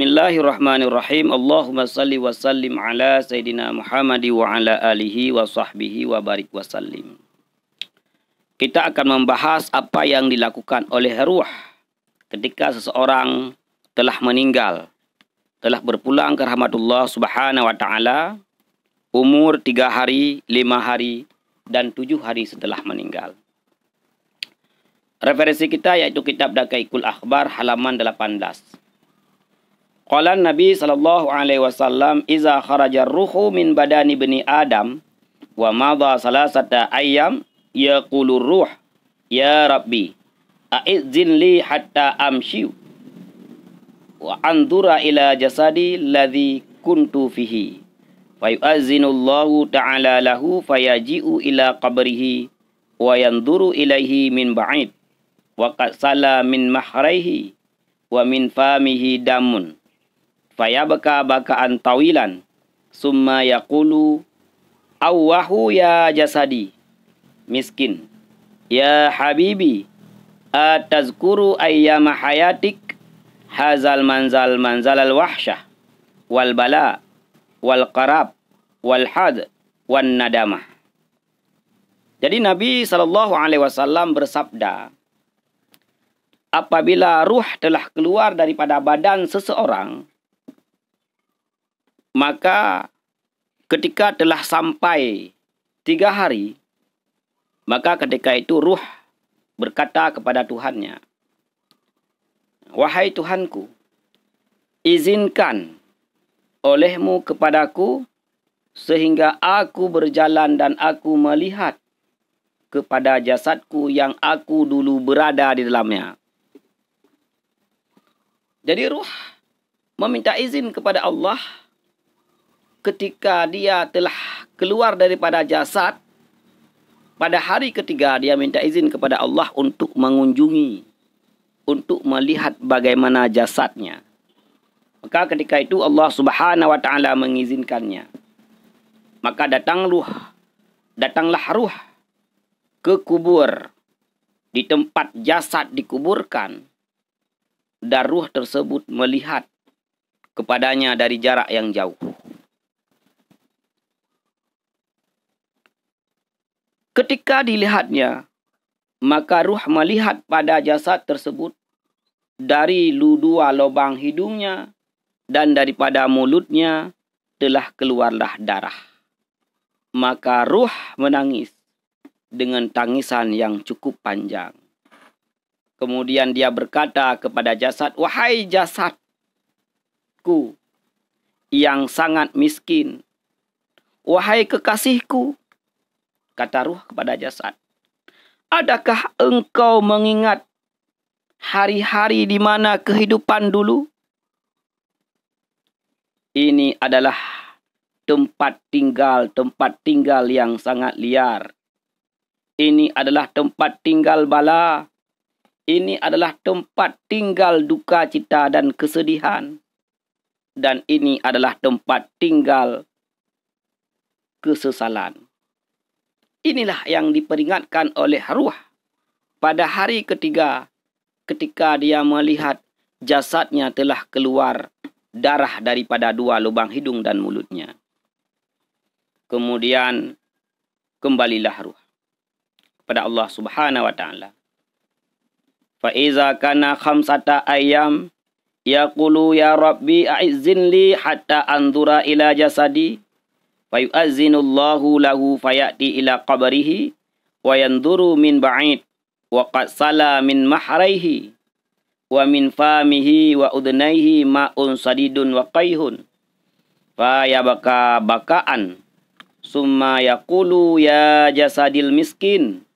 Bismillahirrahmanirrahim. Allahumma salli wa sallim ala Sayyidina Muhammadi wa ala alihi wa sahbihi wa barik wa sallim. Kita akan membahas apa yang dilakukan oleh ruh ketika seseorang telah meninggal, telah berpulang ke rahmatullah subhanahu wa ta'ala, umur tiga hari, lima hari, dan tujuh hari setelah meninggal. Referensi kita yaitu kitab Dakaikul Akhbar halaman 18. Qala Nabi sallallahu alaihi wasallam iza kharaja ruhu min badani bani Adam wa madha salasata ayyam yaqulu ruh ya rabbi a'izzin li hatta amshiu wa andura ila jasadi ladhi kuntu fihi fa yu'azzinullahu ta'ala lahu fayaji'u ila qabrihi wa yanduru ilaihi min ba'id wa qad sala min mahraihi wa min famihi damun Fayabka bakaan tawilan. Summa yakulu awahu ya jasadi. Miskin. Ya habibi. Atazkuru ayyama hayatik. Hazal manzal manzal al wahsyah. Wal bala. Wal qarab. Wal had. wan nadamah. Jadi Nabi Shallallahu Alaihi Wasallam bersabda, apabila ruh telah keluar daripada badan seseorang, maka ketika telah sampai tiga hari, maka ketika itu ruh berkata kepada Tuhannya, Wahai Tuhanku, izinkan olehmu kepadaku sehingga aku berjalan dan aku melihat kepada jasadku yang aku dulu berada di dalamnya. Jadi ruh meminta izin kepada Allah ketika dia telah keluar daripada jasad pada hari ketiga dia minta izin kepada Allah untuk mengunjungi untuk melihat bagaimana jasadnya maka ketika itu Allah Subhanahu wa taala mengizinkannya maka datang ruh datanglah ruh ke kubur di tempat jasad dikuburkan dan ruh tersebut melihat kepadanya dari jarak yang jauh Ketika dilihatnya, maka ruh melihat pada jasad tersebut dari dua lubang hidungnya dan daripada mulutnya telah keluarlah darah. Maka ruh menangis dengan tangisan yang cukup panjang. Kemudian dia berkata kepada jasad, "Wahai jasadku yang sangat miskin, wahai kekasihku Kata ruh kepada jasad. Adakah engkau mengingat hari-hari di mana kehidupan dulu? Ini adalah tempat tinggal, tempat tinggal yang sangat liar. Ini adalah tempat tinggal bala. Ini adalah tempat tinggal duka cita dan kesedihan. Dan ini adalah tempat tinggal kesesalan. Inilah yang diperingatkan oleh Haruah pada hari ketiga ketika dia melihat jasadnya telah keluar darah daripada dua lubang hidung dan mulutnya. Kemudian kembalilah Haruah kepada Allah Subhanahu wa taala. Fa iza kana khamsata ayyam yaqulu ya rabbi a'izzinli hatta anzura ila jasadi fa yu'azzinullahu lahu fayati ila qabrihi wa yanduru min ba'id wa qad sala min mahraihi wa min famihi wa udnaihi ma'un sadidun wa qaihun fa yabaka bakaan summa yaqulu ya jasadil miskin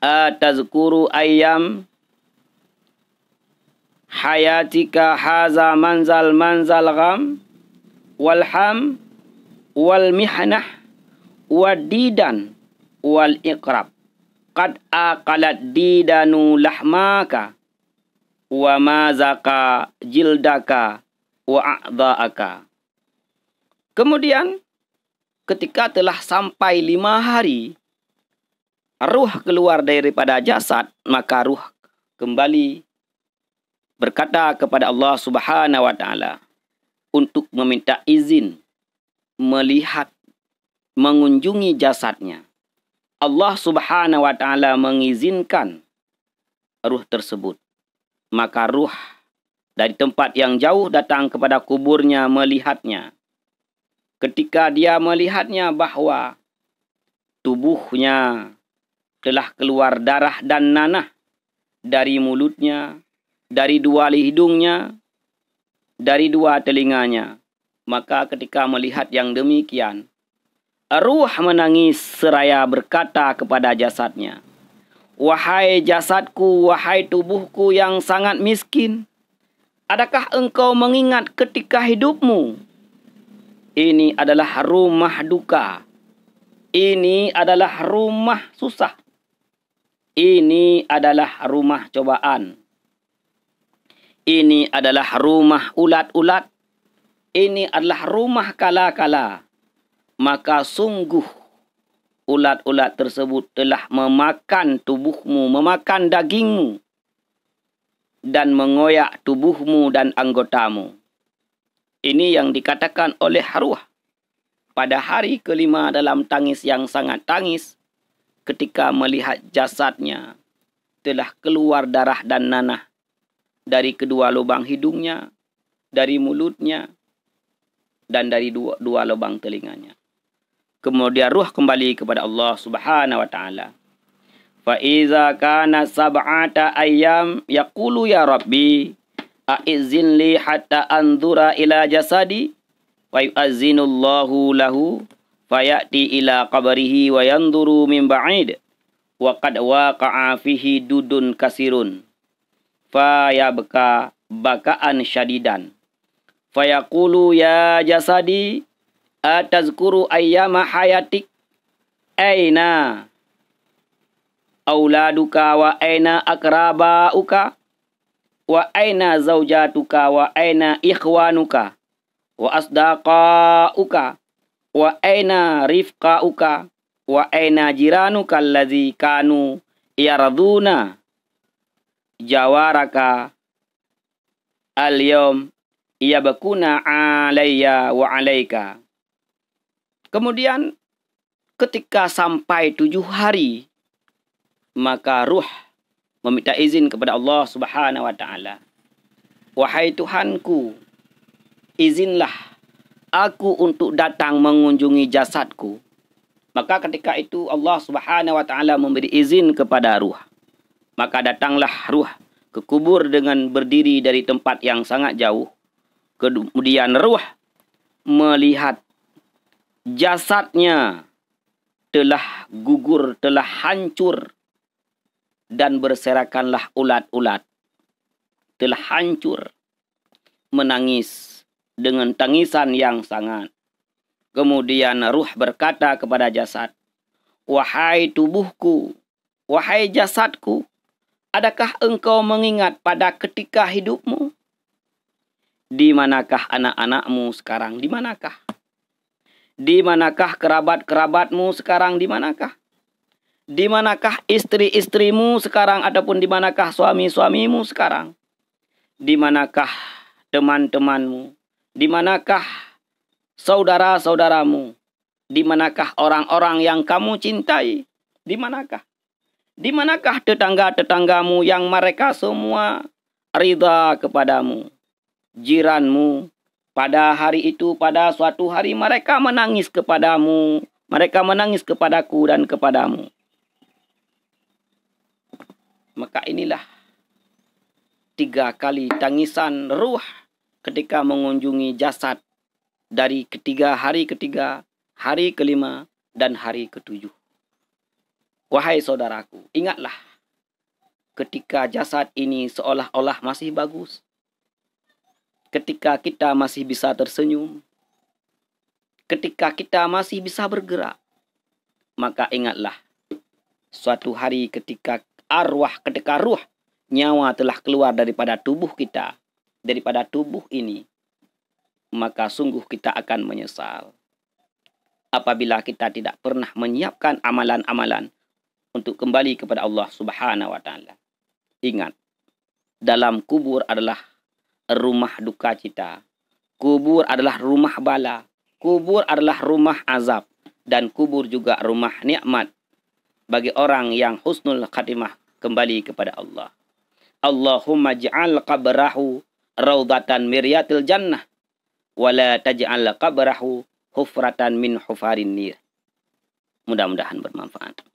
atazkuru ayyam hayatika haza manzal manzal gham walham wal mihanah wadidan, wal iqrab qad aqalat didanu lahmaka wa mazaka jildaka wa a'dha'aka kemudian ketika telah sampai lima hari ruh keluar daripada jasad maka ruh kembali berkata kepada Allah Subhanahu wa taala untuk meminta izin melihat, mengunjungi jasadnya. Allah subhanahu wa ta'ala mengizinkan ruh tersebut. Maka ruh dari tempat yang jauh datang kepada kuburnya melihatnya. Ketika dia melihatnya bahwa tubuhnya telah keluar darah dan nanah dari mulutnya, dari dua hidungnya, dari dua telinganya. Maka ketika melihat yang demikian, ruh menangis seraya berkata kepada jasadnya, Wahai jasadku, wahai tubuhku yang sangat miskin, adakah engkau mengingat ketika hidupmu? Ini adalah rumah duka. Ini adalah rumah susah. Ini adalah rumah cobaan. Ini adalah rumah ulat-ulat ini adalah rumah kala-kala. Maka sungguh ulat-ulat tersebut telah memakan tubuhmu, memakan dagingmu dan mengoyak tubuhmu dan anggotamu. Ini yang dikatakan oleh Haruah pada hari kelima dalam tangis yang sangat tangis ketika melihat jasadnya telah keluar darah dan nanah dari kedua lubang hidungnya, dari mulutnya, dan dari dua, dua lubang telinganya. Kemudian ruh kembali kepada Allah Subhanahu wa taala. Fa iza kana sab'ata ayyam yaqulu ya rabbi a'izzin li hatta andura ila jasadi wa yu'azzinu lahu fa ya'ti ila qabrihi wa yanduru min ba'id wa qad waqa'a fihi dudun kasirun fa yabka baka'an syadidan Fayakulu ya jasadi atazkuru ayyama hayatik aina auladuka wa aina akrabauka wa aina zaujatuka wa aina ikhwanuka wa asdaqauka wa aina rifqauka wa aina jiranuka alladhi kanu yaraduna jawaraka al-yawm yabakuna alayya wa alaika. Kemudian ketika sampai tujuh hari maka ruh meminta izin kepada Allah Subhanahu wa taala. Wahai Tuhanku, izinlah aku untuk datang mengunjungi jasadku. Maka ketika itu Allah Subhanahu wa taala memberi izin kepada ruh. Maka datanglah ruh ke kubur dengan berdiri dari tempat yang sangat jauh Kemudian ruh melihat jasadnya telah gugur, telah hancur dan berserakanlah ulat-ulat. Telah hancur menangis dengan tangisan yang sangat. Kemudian ruh berkata kepada jasad, Wahai tubuhku, wahai jasadku, adakah engkau mengingat pada ketika hidupmu? Di manakah anak-anakmu sekarang? Di manakah? Di manakah kerabat-kerabatmu sekarang? Di manakah? Di manakah istri-istrimu sekarang ataupun di manakah suami-suamimu sekarang? Di manakah teman-temanmu? Di manakah saudara-saudaramu? Di manakah orang-orang yang kamu cintai? Di manakah? Di manakah tetangga-tetanggamu yang mereka semua ridha kepadamu? jiranmu. Pada hari itu, pada suatu hari mereka menangis kepadamu. Mereka menangis kepadaku dan kepadamu. Maka inilah tiga kali tangisan ruh ketika mengunjungi jasad dari ketiga hari ketiga, hari kelima, dan hari ketujuh. Wahai saudaraku, ingatlah ketika jasad ini seolah-olah masih bagus, ketika kita masih bisa tersenyum, ketika kita masih bisa bergerak, maka ingatlah suatu hari ketika arwah, ketika ruh, nyawa telah keluar daripada tubuh kita, daripada tubuh ini, maka sungguh kita akan menyesal. Apabila kita tidak pernah menyiapkan amalan-amalan untuk kembali kepada Allah Subhanahu wa taala. Ingat, dalam kubur adalah rumah duka cita. Kubur adalah rumah bala. Kubur adalah rumah azab. Dan kubur juga rumah nikmat bagi orang yang husnul khatimah kembali kepada Allah. Allahumma ja'al qabrahu rawdatan miryatil jannah. Wala taj'al qabrahu hufratan min hufarin nir. Mudah-mudahan bermanfaat.